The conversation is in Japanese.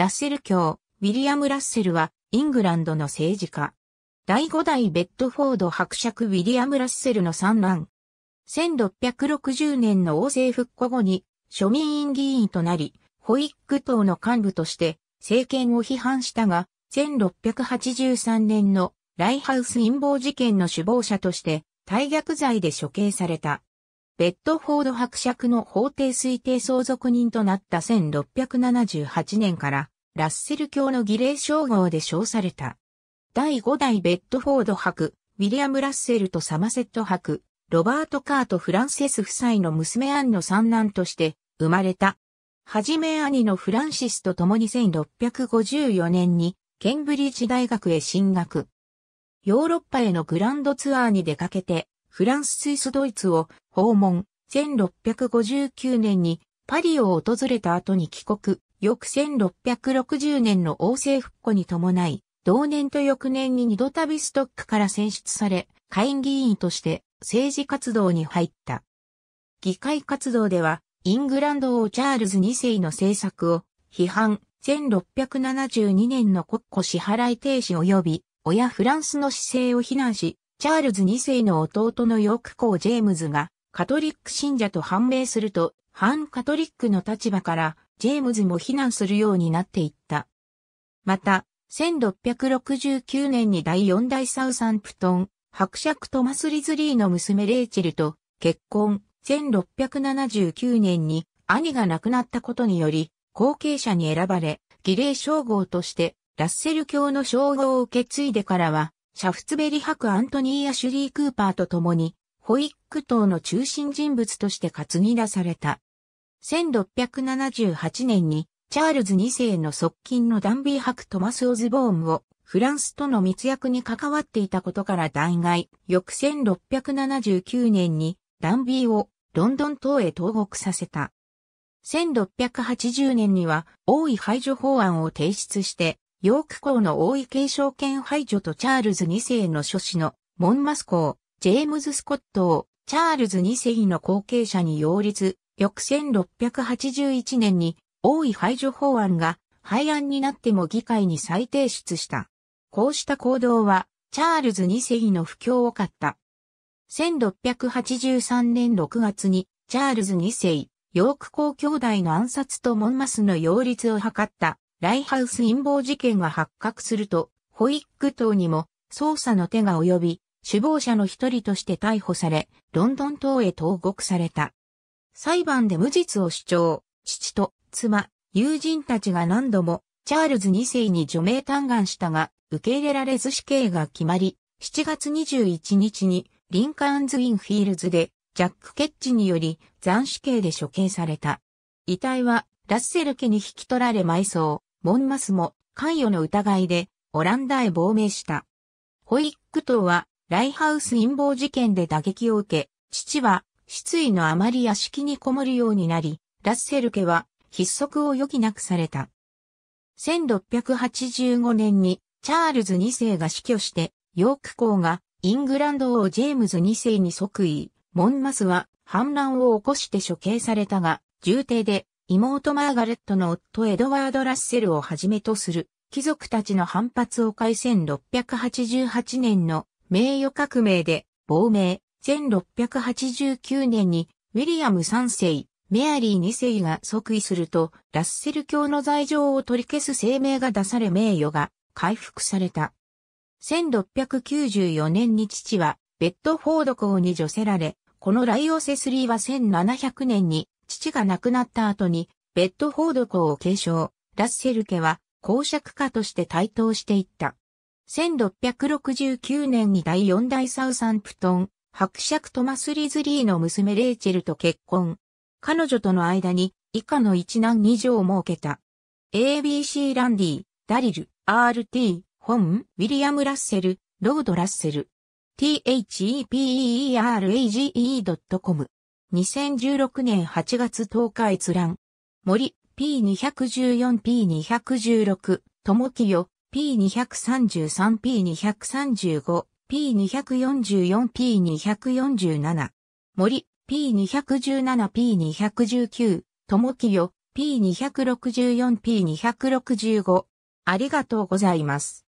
ラッセル卿、ウィリアム・ラッセルは、イングランドの政治家。第5代ベッドフォード伯爵ウィリアム・ラッセルの三男。1660年の王政復古後に、庶民院議員となり、保育党の幹部として、政権を批判したが、1683年のライハウス陰謀事件の首謀者として、大逆罪で処刑された。ベッドフォード伯爵の法定推定相続人となった1678年から、ラッセル教の儀礼称号で称された。第5代ベッドフォード伯、ウィリアム・ラッセルとサマセット伯、ロバート・カート・フランセス夫妻の娘アンの三男として生まれた。はじめ兄のフランシスと共に1654年にケンブリッジ大学へ進学。ヨーロッパへのグランドツアーに出かけてフランス・スイス・ドイツを訪問、1659年にパリを訪れた後に帰国、翌1660年の王政復古に伴い、同年と翌年に二度旅ストックから選出され、会議員として政治活動に入った。議会活動では、イングランド王チャールズ2世の政策を批判、1672年の国庫支払い停止及び、親フランスの姿勢を非難し、チャールズ2世の弟のヨーク公ジェームズがカトリック信者と判明すると、反カトリックの立場からジェームズも非難するようになっていった。また、1669年に第4代サウサンプトン、伯爵トマス・リズリーの娘レイチェルと結婚、1679年に兄が亡くなったことにより、後継者に選ばれ、儀礼称号として、ラッセル教の称号を受け継いでからは、シャフツベリ博アントニー・アシュリー・クーパーと共に、ホイック島の中心人物として担ぎ出された。1678年に、チャールズ2世の側近のダンビー博トマス・オズボームを、フランスとの密約に関わっていたことから弾劾、翌1679年にダンビーをロンドン島へ投獄させた。1680年には王位排除法案を提出してヨーク公の王位継承権排除とチャールズ2世の諸子のモンマス公、ジェームズ・スコットをチャールズ2世の後継者に擁立、翌1681年に王位排除法案が廃案になっても議会に再提出した。こうした行動は、チャールズ2世の不況を買った。1683年6月に、チャールズ2世、ヨーク公兄弟の暗殺とモンマスの擁立を図ったライハウス陰謀事件が発覚すると、ホイック島にも捜査の手が及び、首謀者の一人として逮捕され、ロンドン島へ投獄された。裁判で無実を主張、父と妻、友人たちが何度もチャールズ2世に除名嘆願したが、受け入れられず死刑が決まり、7月21日にリンカーンズ・インフィールズでジャック・ケッチにより斬死刑で処刑された。遺体はラッセル家に引き取られ埋葬。モンマスも関与の疑いでオランダへ亡命した。ホイック島はライハウス陰謀事件で打撃を受け、父は失意のあまり屋敷にこもるようになり、ラッセル家は筆足を余儀なくされた。1685年にチャールズ2世が死去して、ヨーク公がイングランド王ジェームズ2世に即位、モンマスは反乱を起こして処刑されたが、重帝で妹マーガレットの夫エドワード・ラッセルをはじめとする貴族たちの反発を買い1688年の名誉革命で亡命、1689年にウィリアム3世、メアリー2世が即位すると、ラッセル教の罪状を取り消す声明が出され名誉が回復された。1694年に父はベッドフォード校に除せられ、このライオセスリーは1700年に父が亡くなった後に、ベッドフォード校を継承、ラッセル家は公爵家として台頭していった。1669年に第4代サウサンプトン、伯爵トマス・リズリーの娘レイチェルと結婚。彼女との間に以下の一男二女を設けた。ABC ランディ、ダリル、RT、ホン、ウィリアム・ラッセル、ロード・ラッセル。THEPERAGE.com 2016年8月10日閲覧。森、P214、P216、ともきよ、P233、P235、P244、P247。森、P217、P219、ともきよ、P264、P265。ありがとうございます。